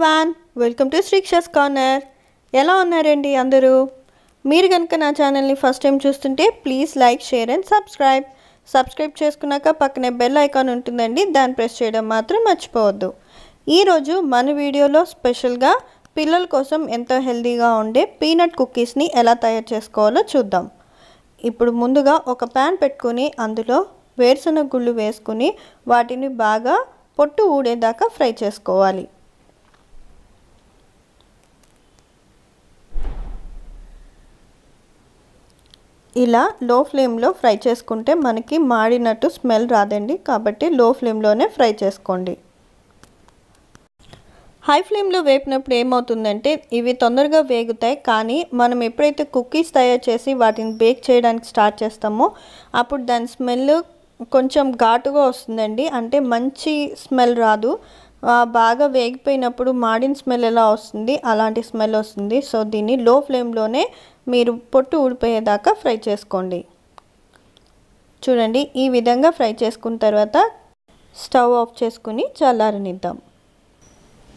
everyone welcome to Srikshas corner ఎలా ఉన్నారండి అందరూ మీరు కనుక నా ఛానల్ని ఫస్ట్ టైం చూస్తుంటే please like share and subscribe subscribe చేసుకున్నాక పక్కనే బెల్ ఐకాన్ ఉంటుందండి దాన్ని ప్రెస్ చేయడం మాత్రం మర్చిపోవద్దు ఈరోజు మన వీడియోలో స్పెషల్గా పిల్లల కోసం ఎంతో హెల్తీగా ఉండే పీనట్ కుక్కీస్ని ఎలా తయారు చేసుకోవాలో చూద్దాం ఇప్పుడు ముందుగా ఒక ప్యాన్ పెట్టుకుని అందులో వేరుశనగ గుళ్ళు వేసుకుని వాటిని బాగా పొట్టు ఊడేదాకా ఫ్రై చేసుకోవాలి ఇలా లో ఫ్లేమ్లో ఫ్రై చేసుకుంటే మనకి మాడినట్టు స్మెల్ రాదండి కాబట్టి లో ఫ్లేమ్లోనే ఫ్రై చేసుకోండి హై ఫ్లేమ్లో వేపినప్పుడు ఏమవుతుందంటే ఇవి తొందరగా వేగుతాయి కానీ మనం ఎప్పుడైతే కుక్కీస్ తయారు చేసి వాటిని బేక్ చేయడానికి స్టార్ట్ చేస్తామో అప్పుడు దాని స్మెల్ కొంచెం ఘాటుగా వస్తుందండి అంటే మంచి స్మెల్ రాదు బాగా వేగిపోయినప్పుడు మాడిన స్మెల్ ఎలా వస్తుంది అలాంటి స్మెల్ వస్తుంది సో దీన్ని లో ఫ్లేమ్లోనే మీరు పొట్టు ఊడిపోయేదాకా ఫ్రై చేసుకోండి చూడండి ఈ విధంగా ఫ్రై చేసుకున్న తర్వాత స్టవ్ ఆఫ్ చేసుకుని చల్లారనిద్దాం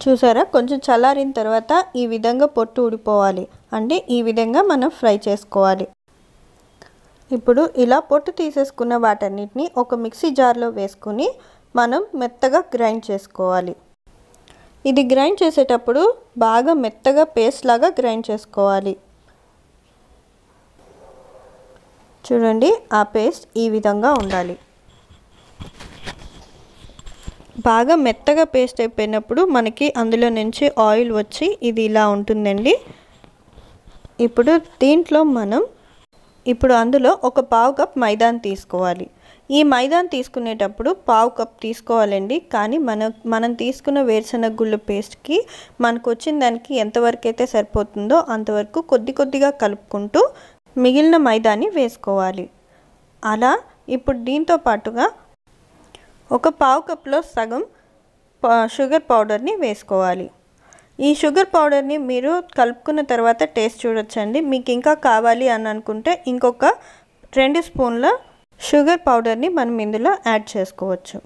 చూసారా కొంచెం చల్లారిన తర్వాత ఈ విధంగా పొట్టు ఊడిపోవాలి అంటే ఈ విధంగా మనం ఫ్రై చేసుకోవాలి ఇప్పుడు ఇలా పొట్టు తీసేసుకున్న వాటన్నిటిని ఒక మిక్సీ జార్లో వేసుకుని మనం మెత్తగా గ్రైండ్ చేసుకోవాలి ఇది గ్రైండ్ చేసేటప్పుడు బాగా మెత్తగా పేస్ట్ లాగా గ్రైండ్ చేసుకోవాలి చూడండి ఆ పేస్ట్ ఈ విధంగా ఉండాలి బాగా మెత్తగా పేస్ట్ అయిపోయినప్పుడు మనకి అందులో నుంచి ఆయిల్ వచ్చి ఇది ఇలా ఉంటుందండి ఇప్పుడు దీంట్లో మనం ఇప్పుడు అందులో ఒక పావు కప్ మైదాన్ తీసుకోవాలి ఈ మైదాన్ తీసుకునేటప్పుడు పావు కప్ తీసుకోవాలండి కానీ మన మనం తీసుకున్న వేరుశనగ గుళ్ళు పేస్ట్కి మనకు వచ్చిన దానికి ఎంతవరకు అయితే సరిపోతుందో అంతవరకు కొద్ది కొద్దిగా కలుపుకుంటూ మిగిలిన మైదాని వేసుకోవాలి అలా ఇప్పుడు దీంతో పాటుగా ఒక పావు కప్లో సగం షుగర్ పౌడర్ని వేసుకోవాలి ఈ షుగర్ పౌడర్ని మీరు కలుపుకున్న తర్వాత టేస్ట్ చూడొచ్చండి మీకు ఇంకా కావాలి అని అనుకుంటే ఇంకొక రెండు స్పూన్ల షుగర్ పౌడర్ని మనం ఇందులో యాడ్ చేసుకోవచ్చు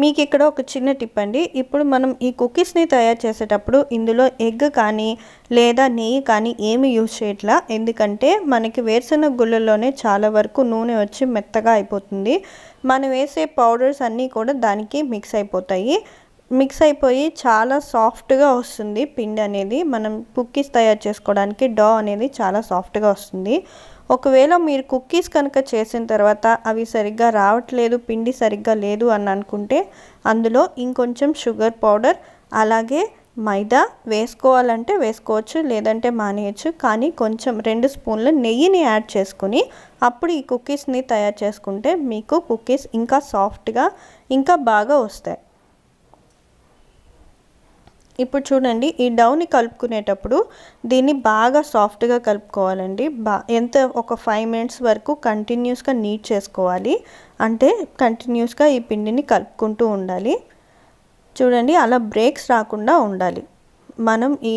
మీకు ఇక్కడ ఒక చిన్న టిప్ అండి ఇప్పుడు మనం ఈ కుకీస్ని తయారు చేసేటప్పుడు ఇందులో ఎగ్ కానీ లేదా నెయ్యి కానీ ఏమి యూజ్ చేయట్లా ఎందుకంటే మనకి వేరుశనగ గుళ్ళలోనే చాలా వరకు నూనె వచ్చి మెత్తగా అయిపోతుంది మనం వేసే పౌడర్స్ అన్నీ కూడా దానికి మిక్స్ అయిపోతాయి మిక్స్ అయిపోయి చాలా సాఫ్ట్గా వస్తుంది పిండి అనేది మనం కుక్కీస్ తయారు చేసుకోవడానికి డో అనేది చాలా సాఫ్ట్గా వస్తుంది ఒకవేళ మీరు కుక్కీస్ కనుక చేసిన తర్వాత అవి సరిగ్గా రావట్లేదు పిండి సరిగ్గా లేదు అని అనుకుంటే అందులో ఇంకొంచెం షుగర్ పౌడర్ అలాగే మైదా వేసుకోవాలంటే వేసుకోవచ్చు లేదంటే మానేయచ్చు కానీ కొంచెం రెండు స్పూన్ల నెయ్యిని యాడ్ చేసుకుని అప్పుడు ఈ కుక్కీస్ని తయారు చేసుకుంటే మీకు కుక్కీస్ ఇంకా సాఫ్ట్గా ఇంకా బాగా వస్తాయి ఇప్పుడు చూడండి ఈ డౌని కలుపుకునేటప్పుడు దీన్ని బాగా సాఫ్ట్గా కలుపుకోవాలండి బా ఎంత ఒక ఫైవ్ మినిట్స్ వరకు కంటిన్యూస్గా నీట్ చేసుకోవాలి అంటే కంటిన్యూస్గా ఈ పిండిని కలుపుకుంటూ ఉండాలి చూడండి అలా బ్రేక్స్ రాకుండా ఉండాలి మనం ఈ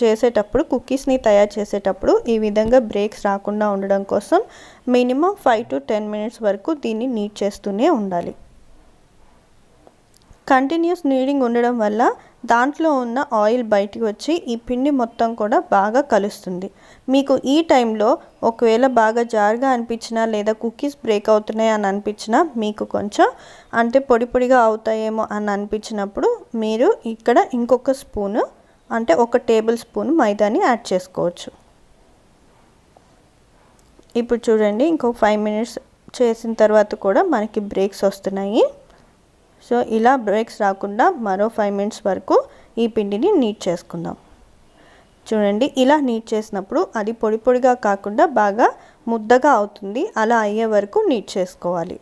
చేసేటప్పుడు కుకీస్ని తయారు చేసేటప్పుడు ఈ విధంగా బ్రేక్స్ రాకుండా ఉండడం కోసం minimum five to ten minutes వరకు దీన్ని నీట్ చేస్తూనే ఉండాలి కంటిన్యూస్ నీడింగ్ ఉండడం వల్ల దాంట్లో ఉన్న ఆయిల్ బయటికి వచ్చి ఈ పిండి మొత్తం కూడా బాగా కలుస్తుంది మీకు ఈ టైంలో ఒకవేళ బాగా జారుగా అనిపించినా లేదా కుకీస్ బ్రేక్ అవుతున్నాయి అని అనిపించినా మీకు కొంచెం అంటే పొడి పొడిగా అవుతాయేమో అని అనిపించినప్పుడు మీరు ఇక్కడ ఇంకొక స్పూను అంటే ఒక టేబుల్ స్పూన్ మైదాని యాడ్ చేసుకోవచ్చు ఇప్పుడు చూడండి ఇంకొక ఫైవ్ మినిట్స్ చేసిన తర్వాత కూడా మనకి బ్రేక్స్ వస్తున్నాయి సో ఇలా బ్రేక్స్ రాకుండా మరో ఫైవ్ మినిట్స్ వరకు ఈ పిండిని నీట్ చేసుకుందాం చూడండి ఇలా నీట్ చేసినప్పుడు అది పొడి పొడిగా కాకుండా బాగా ముద్దగా అవుతుంది అలా అయ్యే వరకు నీట్ చేసుకోవాలి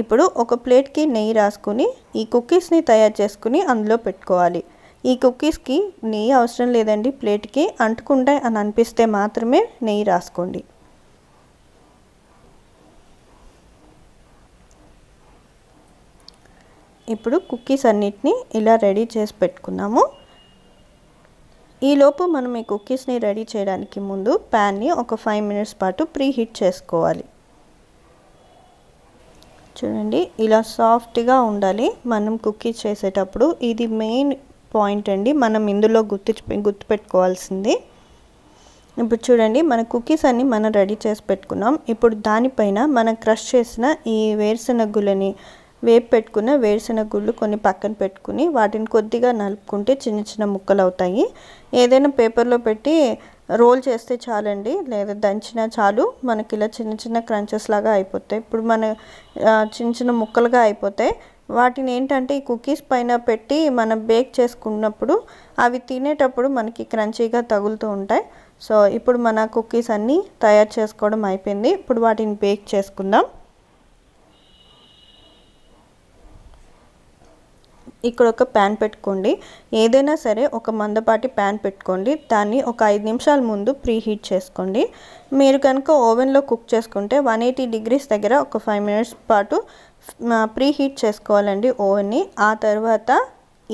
ఇప్పుడు ఒక ప్లేట్కి నెయ్యి రాసుకుని ఈ కుక్కీస్ని తయారు చేసుకుని అందులో పెట్టుకోవాలి ఈ కుక్కీస్కి నెయ్యి అవసరం లేదండి ప్లేట్కి అంటుకుంటాయి అని అనిపిస్తే మాత్రమే నెయ్యి రాసుకోండి ఇప్పుడు కుక్కీస్ అన్నిటినీ ఇలా రెడీ చేసి పెట్టుకున్నాము ఈలోపు మనం ఈ కుక్కీస్ని రెడీ చేయడానికి ముందు ప్యాన్ని ఒక ఫైవ్ మినిట్స్ పాటు ప్రీ హీట్ చేసుకోవాలి చూడండి ఇలా సాఫ్ట్గా ఉండాలి మనం కుకీస్ చేసేటప్పుడు ఇది మెయిన్ పాయింట్ అండి మనం ఇందులో గుర్తు గుర్తుపెట్టుకోవాల్సింది ఇప్పుడు చూడండి మన కుకీస్ అన్నీ మనం రెడీ చేసి పెట్టుకున్నాం ఇప్పుడు దానిపైన మనం క్రష్ చేసిన ఈ వేరుశనగులని వేపు పెట్టుకున్న వేరుశెనగ గుళ్ళు కొన్ని పక్కన పెట్టుకుని వాటిని కొద్దిగా నలుపుకుంటే చిన్న చిన్న ముక్కలు అవుతాయి ఏదైనా పేపర్లో పెట్టి రోల్ చేస్తే చాలండి లేదా దంచినా చాలు మనకి ఇలా చిన్న చిన్న క్రంచెస్ లాగా అయిపోతాయి ఇప్పుడు మన చిన్న చిన్న ముక్కలుగా అయిపోతాయి వాటిని ఏంటంటే ఈ కుకీస్ పైన పెట్టి మనం బేక్ చేసుకున్నప్పుడు అవి తినేటప్పుడు మనకి క్రంచీగా తగులుతూ ఉంటాయి సో ఇప్పుడు మన కుకీస్ అన్నీ తయారు చేసుకోవడం అయిపోయింది ఇప్పుడు వాటిని బేక్ చేసుకుందాం ఇక్కడ ఒక ప్యాన్ పెట్టుకోండి ఏదైనా సరే ఒక మందపాటి ప్యాన్ పెట్టుకోండి దాన్ని ఒక ఐదు నిమిషాల ముందు ప్రీ హీట్ చేసుకోండి మీరు కనుక ఓవెన్లో కుక్ చేసుకుంటే వన్ ఎయిటీ డిగ్రీస్ దగ్గర ఒక ఫైవ్ మినిట్స్ పాటు ప్రీ హీట్ చేసుకోవాలండి ఓవెన్ని ఆ తర్వాత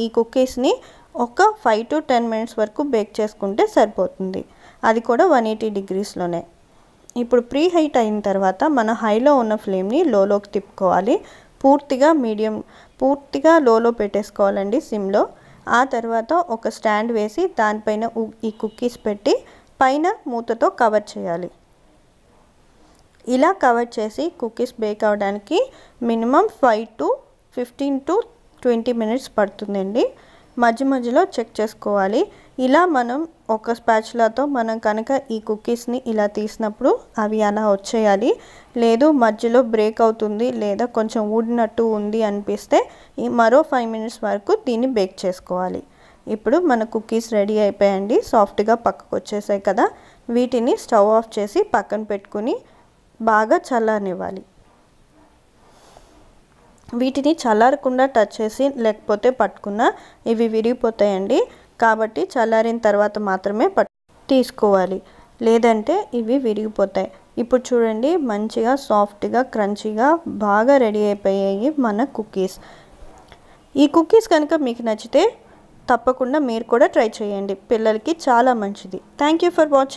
ఈ కుకీస్ని ఒక ఫైవ్ టు టెన్ మినిట్స్ వరకు బేక్ చేసుకుంటే సరిపోతుంది అది కూడా వన్ ఎయిటీ డిగ్రీస్లోనే ఇప్పుడు ప్రీ హీట్ అయిన తర్వాత మన హైలో ఉన్న ఫ్లేమ్ని లోలోకి తిప్పుకోవాలి పూర్తిగా మీడియం పూర్తిగా లోలో పెట్టేసుకోవాలండి సిమ్లో ఆ తర్వాత ఒక స్టాండ్ వేసి దానిపైన ఈ కుక్కీస్ పెట్టి పైన మూతతో కవర్ చేయాలి ఇలా కవర్ చేసి కుకీస్ బేక్ అవడానికి minimum five to fifteen to twenty minutes పడుతుందండి మధ్య మధ్యలో చెక్ చేసుకోవాలి ఇలా మనం ఒక స్పాచులాతో మనం కనుక ఈ కుకీస్ని ఇలా తీసినప్పుడు అవి అలా వచ్చేయాలి లేదు మధ్యలో బ్రేక్ అవుతుంది లేదా కొంచెం ఊడినట్టు ఉంది అనిపిస్తే ఈ మరో ఫైవ్ మినిట్స్ వరకు దీన్ని బేక్ చేసుకోవాలి ఇప్పుడు మన కుకీస్ రెడీ అయిపోయాయండి సాఫ్ట్గా పక్కకు వచ్చేసాయి కదా వీటిని స్టవ్ ఆఫ్ చేసి పక్కన పెట్టుకుని బాగా చల్లనివ్వాలి వీటిని చల్లారకుండా టచ్ చేసి లేకపోతే పట్టుకున్న ఇవి విరిగిపోతాయండి కాబట్టి చల్లారిన తర్వాత మాత్రమే పట్టు తీసుకోవాలి లేదంటే ఇవి విరిగిపోతాయి ఇప్పుడు చూడండి మంచిగా సాఫ్ట్గా క్రంచీగా బాగా రెడీ అయిపోయాయి మన కుకీస్ ఈ కుకీస్ కనుక మీకు నచ్చితే తప్పకుండా మీరు కూడా ట్రై చేయండి పిల్లలకి చాలా మంచిది థ్యాంక్ యూ ఫర్ వాచింగ్